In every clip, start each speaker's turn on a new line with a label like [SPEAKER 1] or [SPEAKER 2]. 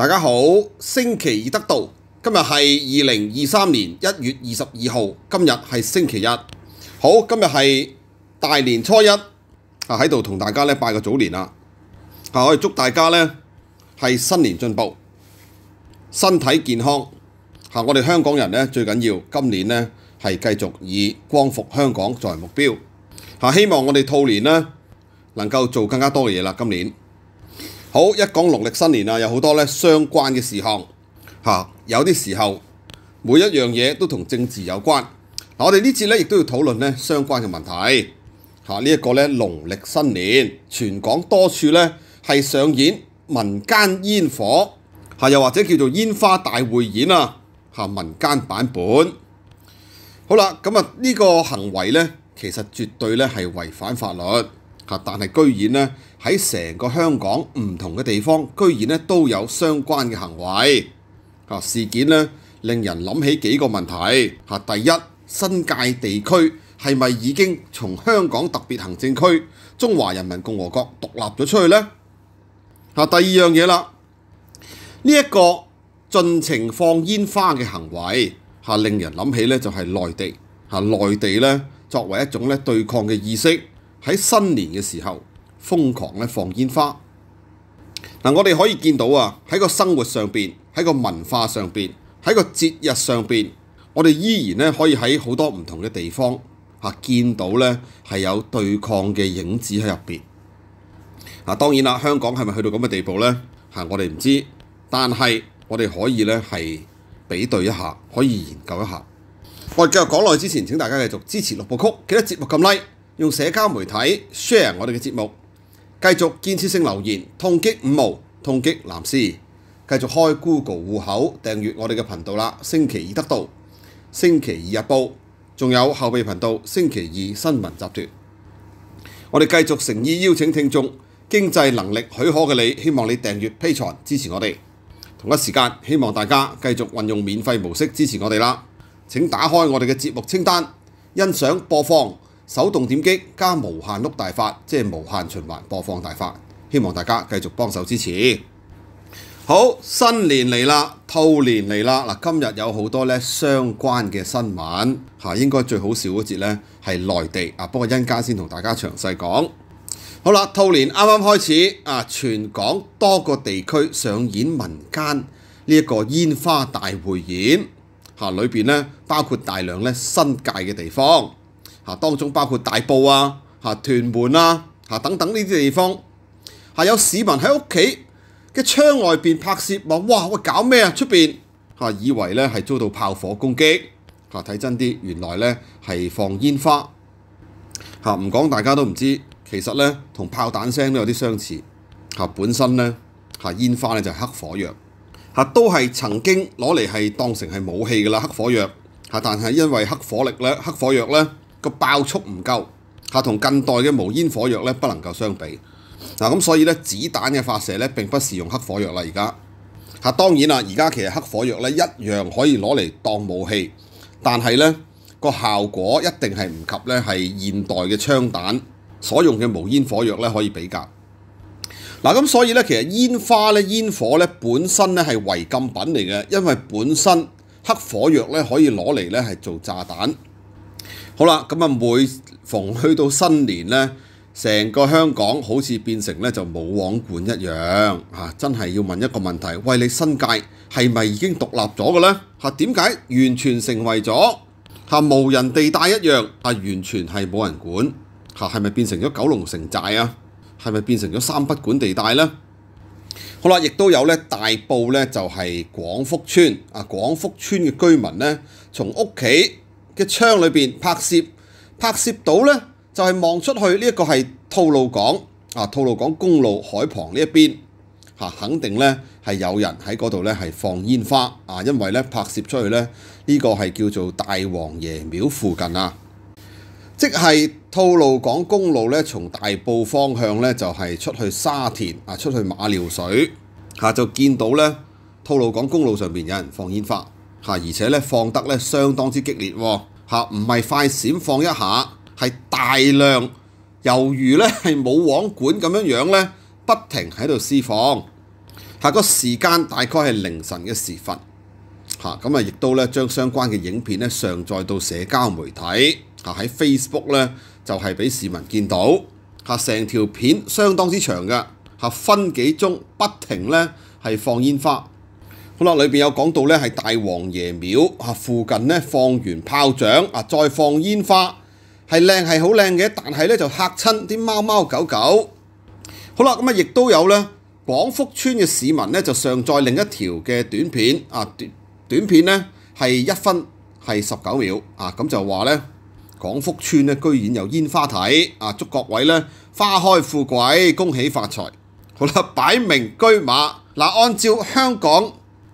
[SPEAKER 1] 大家好，星期二得到，今日系二零二三年一月二十二号，今日系星期一，好，今日系大年初一，啊喺度同大家咧拜个早年啦，啊我哋祝大家咧系新年进步，身体健康，吓我哋香港人咧最紧要今年咧系继续以光复香港作为目标，吓希望我哋兔年咧能够做更加多嘅嘢啦，今年。好一講農曆新年啊，有好多咧相關嘅事項嚇，有啲時候每一樣嘢都同政治有關。嗱，我哋呢次咧亦都要討論咧相關嘅問題嚇。呢一個咧農曆新年，全港多處咧係上演民間煙火嚇，又或者叫做煙花大匯演啊嚇，民間版本。好啦，咁啊呢個行為咧，其實絕對咧係違反法律。嚇！但係居然咧，喺成個香港唔同嘅地方，居然咧都有相關嘅行為。嚇事件咧，令人諗起幾個問題。嚇第一，新界地區係咪已經從香港特別行政區、中華人民共和國獨立咗出去咧？嚇第二樣嘢啦，呢一個盡情放煙花嘅行為嚇，令人諗起咧就係內地嚇，內地咧作為一種咧對抗嘅意識。喺新年嘅時候，瘋狂咧放煙花。嗱，我哋可以見到啊，喺個生活上邊，喺個文化上邊，喺個節日上邊，我哋依然咧可以喺好多唔同嘅地方嚇見到咧係有對抗嘅影子喺入邊。啊，當然啦，香港係咪去到咁嘅地步咧？嚇，我哋唔知，但係我哋可以咧係比對一下，可以研究一下。我哋繼續講耐之前，請大家繼續支持六部曲，記得節目撳 Like。用社交媒體 share 我哋嘅節目，繼續建設性留言，痛擊五毛，痛擊藍絲。繼續開 Google 户口訂閱我哋嘅頻道啦。星期二得到，星期二日報，仲有後備頻道星期二新聞集團。我哋繼續誠意邀請聽眾，經濟能力許可嘅你，希望你訂閱批財支持我哋。同一時間，希望大家繼續運用免費模式支持我哋啦。請打開我哋嘅節目清單，欣賞播放。手動點擊加無限碌大法，即係無限循環播放大法。希望大家繼續幫手支持。好，新年嚟啦，兔年嚟啦。嗱，今日有好多咧相關嘅新聞嚇，應該最好笑嗰節咧係內地啊。不過陣間先同大家詳細講。好啦，兔年啱啱開始啊，全港多個地區上演民間呢一個煙花大匯演嚇，裏邊咧包括大量咧新界嘅地方。嚇，當中包括大埔啊、嚇屯門啊、嚇等等呢啲地方，係有市民喺屋企嘅窗外邊拍攝，話哇喂，搞咩啊？出邊嚇，以為咧係遭到炮火攻擊嚇，睇真啲原來咧係放煙花嚇，唔講大家都唔知，其實咧同炮彈聲都有啲相似嚇。本身咧嚇煙花咧就係黑火藥嚇，都係曾經攞嚟係當成係武器㗎啦。黑火藥嚇，但係因為黑火力咧，黑火藥咧。個爆速唔夠，嚇同近代嘅無煙火藥咧不能夠相比。嗱咁所以咧，子彈嘅發射咧並不是用黑火藥啦，而家嚇當然啦，而家其實黑火藥咧一樣可以攞嚟當武器，但係咧個效果一定係唔及咧係現代嘅槍彈所用嘅無煙火藥咧可以比較。嗱咁所以咧，其實煙花咧、煙火咧本身咧係違禁品嚟嘅，因為本身黑火藥咧可以攞嚟咧係做炸彈。好啦，咁啊，每逢去到新年咧，成個香港好似變成咧就冇管一樣嚇，真係要問一個問題：，喂，你新界係咪已經獨立咗嘅咧？嚇點解完全成為咗嚇無人地帶一樣？啊，完全係冇人管嚇，係咪變成咗九龍城寨啊？係咪變成咗三不管地帶咧？好啦，亦都有咧大埔咧就係廣福村啊，廣福村嘅居民咧從屋企。嘅窗裏面拍攝拍攝到呢，就係望出去呢一個係吐露港啊，吐露港公路海旁呢一邊嚇，肯定呢係有人喺嗰度呢係放煙花啊，因為呢拍攝出去呢，呢個係叫做大王爺廟附近啊，即係吐露港公路呢，從大埔方向呢，就係出去沙田啊，出去馬料水嚇就見到呢吐露港公路上面有人放煙花。嚇！而且咧放得咧相當之激烈喎，嚇唔係快閃放一下，係大量猶如咧係冇網管咁樣樣咧不停喺度施放，嚇個時間大概係凌晨嘅時分，嚇咁啊亦都咧將相關嘅影片咧上載到社交媒體，嚇喺 Facebook 咧就係俾市民見到，嚇成條片相當之長嘅，嚇分幾鐘不停咧係放煙花。好啦，裏面有講到咧，係大王爺廟啊，附近咧放完炮仗啊，再放煙花，係靚係好靚嘅，但係咧就嚇親啲貓貓狗狗。好啦，咁啊亦都有咧，廣福村嘅市民咧就上載另一條嘅短片啊，短片咧係一分係十九秒啊，咁就話咧廣福村咧居然有煙花睇啊，祝各位咧花開富貴，恭喜發財。好啦，擺明居馬嗱，按照香港。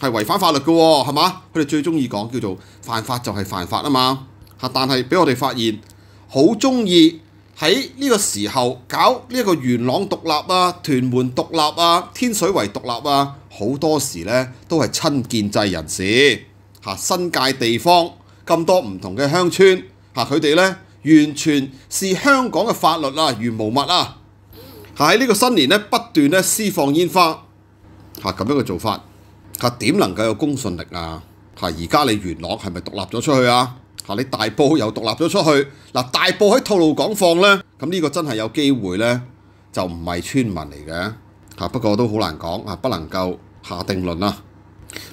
[SPEAKER 1] 係違反法律嘅，係嘛？佢哋最中意講叫做犯法就係犯法啊嘛。嚇，但係俾我哋發現，好中意喺呢個時候搞呢一個元朗獨立啊、屯門獨立啊、天水圍獨立啊，好多時咧都係親建制人士嚇新界地方咁多唔同嘅鄉村嚇佢哋咧，完全是香港嘅法律啊如無物啊，喺呢個新年咧不斷咧私放煙花嚇咁樣嘅做法。嚇點能夠有公信力啊！嚇而家你元朗係咪獨立咗出去啊？嚇你大埔又獨立咗出去嗱？大埔喺套路講放咧，咁呢個真係有機會咧，就唔係村民嚟嘅嚇。不過都好難講啊，不能夠下定論啊。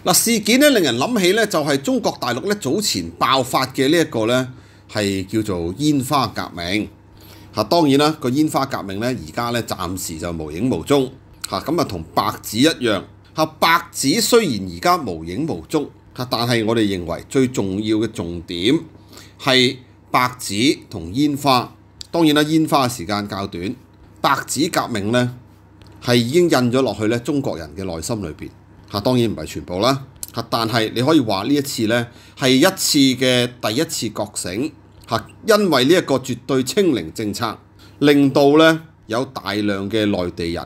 [SPEAKER 1] 嗱，事件咧令人諗起咧，就係中國大陸咧早前爆發嘅呢一個咧係叫做煙花革命嚇。當然啦，個煙花革命咧而家咧暫時就無影無蹤嚇。咁啊同白紙一樣。嚇！白紙雖然而家無影無蹤，嚇！但係我哋認為最重要嘅重點係白紙同煙花。當然啦，煙花嘅時間較短，白紙革命咧係已經印咗落去咧中國人嘅內心裏邊。嚇！當然唔係全部啦。嚇！但係你可以話呢一次咧係一次嘅第一次覺醒。嚇！因為呢一個絕對清零政策，令到咧有大量嘅內地人。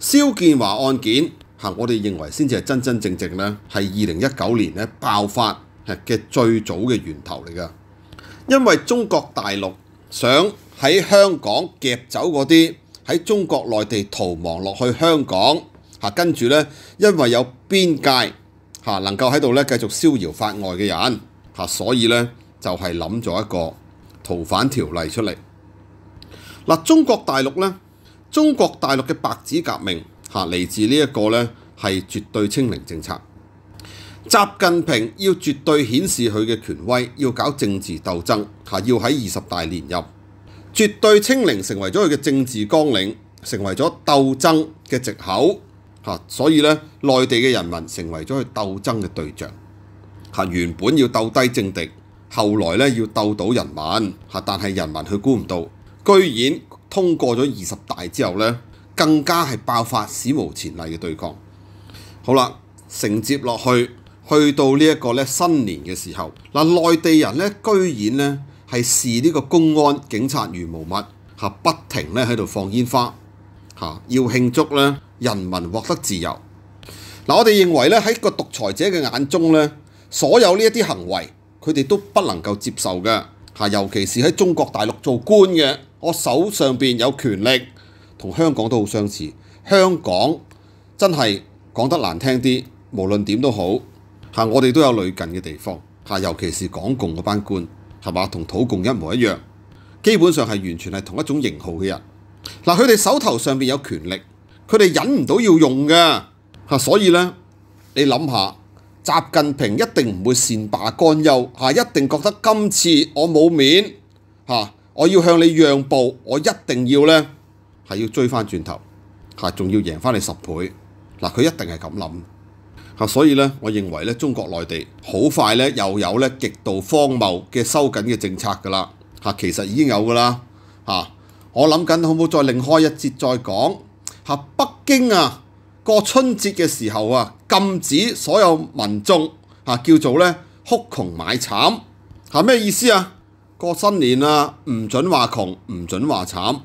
[SPEAKER 1] 肖建華案件我哋認為先至係真真正正咧，係二零一九年咧爆發嘅最早嘅源頭嚟噶。因為中國大陸想喺香港夾走嗰啲喺中國內地逃亡落去香港跟住咧因為有邊界能夠喺度咧繼續逍遙法外嘅人所以咧就係諗咗一個逃犯條例出嚟嗱，中國大陸咧。中國大陸嘅白紙革命嚇嚟自呢一個咧係絕對清零政策，習近平要絕對顯示佢嘅權威，要搞政治鬥爭嚇，要喺二十大連任，絕對清零成為咗佢嘅政治綱領，成為咗鬥爭嘅藉口嚇，所以咧內地嘅人民成為咗佢鬥爭嘅對象嚇，原本要鬥低政敵，後來咧要鬥倒人民嚇，但係人民佢估唔到，居然。通過咗二十大之後咧，更加係爆發史無前例嘅對抗。好啦，承接落去，去到呢一個咧新年嘅時候，嗱，內地人咧居然咧係視呢個公安警察如無物，嚇不停咧喺度放煙花，嚇要慶祝咧人民獲得自由。嗱，我哋認為咧喺個獨裁者嘅眼中咧，所有呢一啲行為佢哋都不能夠接受嘅，嚇尤其是喺中國大陸做官嘅。我手上邊有權力，同香港都好相似。香港真係講得難聽啲，無論點都好嚇，我哋都有類近嘅地方嚇，尤其是港共嗰班官係嘛，同土共一模一樣，基本上係完全係同一種型號嘅人。嗱，佢哋手頭上邊有權力，佢哋忍唔到要用嘅嚇，所以咧你諗下，習近平一定唔會善罷甘休一定覺得今次我冇面我要向你讓步，我一定要咧係要追翻轉頭，嚇仲要贏翻你十倍，嗱佢一定係咁諗，嚇所以咧，我認為咧中國內地好快咧又有咧極度荒謬嘅收緊嘅政策㗎啦，嚇其實已經有㗎啦，嚇我諗緊好唔好再另開一節再講，嚇北京啊過春節嘅時候啊禁止所有民眾嚇叫做咧哭窮買慘嚇咩意思啊？過新年啦，唔准話窮，唔准話慘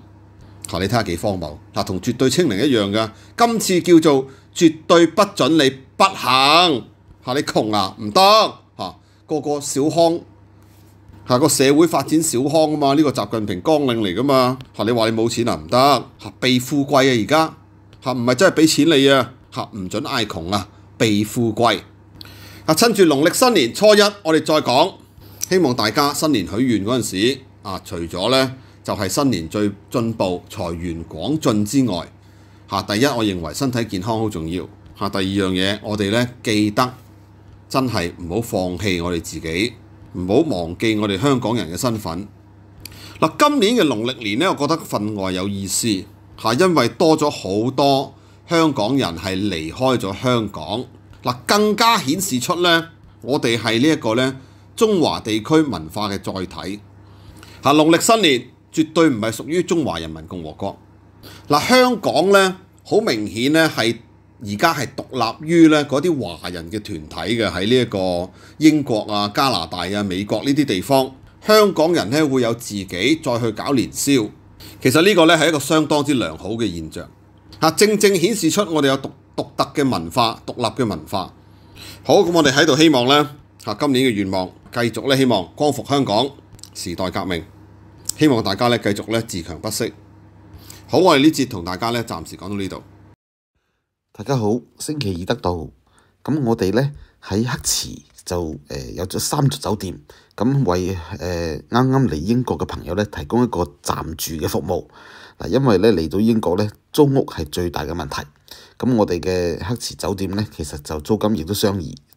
[SPEAKER 1] 嚇，你睇下幾荒謬嗱，同絕對清零一樣噶。今次叫做絕對不准你不行嚇，你窮啊唔得嚇，個個小康嚇個社會發展小康啊嘛，呢個習近平光領嚟噶嘛嚇，你話你冇錢啊唔得嚇，被富貴啊而家嚇唔係真係俾錢你啊嚇，唔准嗌窮啊，被富貴啊，趁住農曆新年初一，我哋再講。希望大家新年許願嗰陣時啊，除咗咧就係新年最進步財源廣進之外，嚇第一，我認為身體健康好重要嚇。第二樣嘢，我哋咧記得真係唔好放棄我哋自己，唔好忘記我哋香港人嘅身份。嗱，今年嘅農曆年咧，我覺得分外有意思嚇，因為多咗好多香港人係離開咗香港，嗱更加顯示出咧我哋係呢一個咧。中華地區文化嘅載體，嚇農曆新年絕對唔係屬於中華人民共和國。嗱香港咧，好明顯咧係而家係獨立於咧嗰啲華人嘅團體嘅喺呢一個英國啊、加拿大啊、美國呢啲地方，香港人咧會有自己再去搞年宵。其實呢個咧係一個相當之良好嘅現象，正正顯示出我哋有獨獨特嘅文化、獨立嘅文化。好，咁我哋喺度希望咧。嚇！今年嘅願望，繼續咧希望光復香港時代革命，希望大家咧繼續咧自強不息。好，我哋呢節同大家咧暫時講到呢度。
[SPEAKER 2] 大家好，星期二得到咁，我哋咧喺黑池就誒有咗三座酒店，咁為誒啱啱嚟英國嘅朋友咧提供一個暫住嘅服務。嗱，因為咧嚟到英國咧租屋係最大嘅問題，咁我哋嘅黑池酒店咧其實就租金亦都相宜。